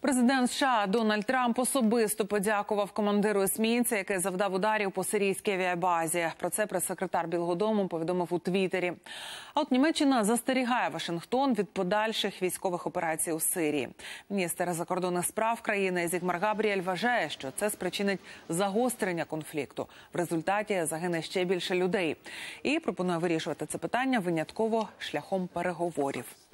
Президент США Дональд Трамп особисто подякував командиру есмінця, який завдав ударів по сирійській авіабазі. Про це прес-секретар Білого Дому повідомив у Твіттері. А от Німеччина застерігає Вашингтон від подальших військових операцій у Сирії. Міністр закордонних справ країни Зігмар Габріель вважає, що це спричинить загострення конфлікту. В результаті загине ще більше людей і пропонує вирішувати це питання винятково шляхом переговорів.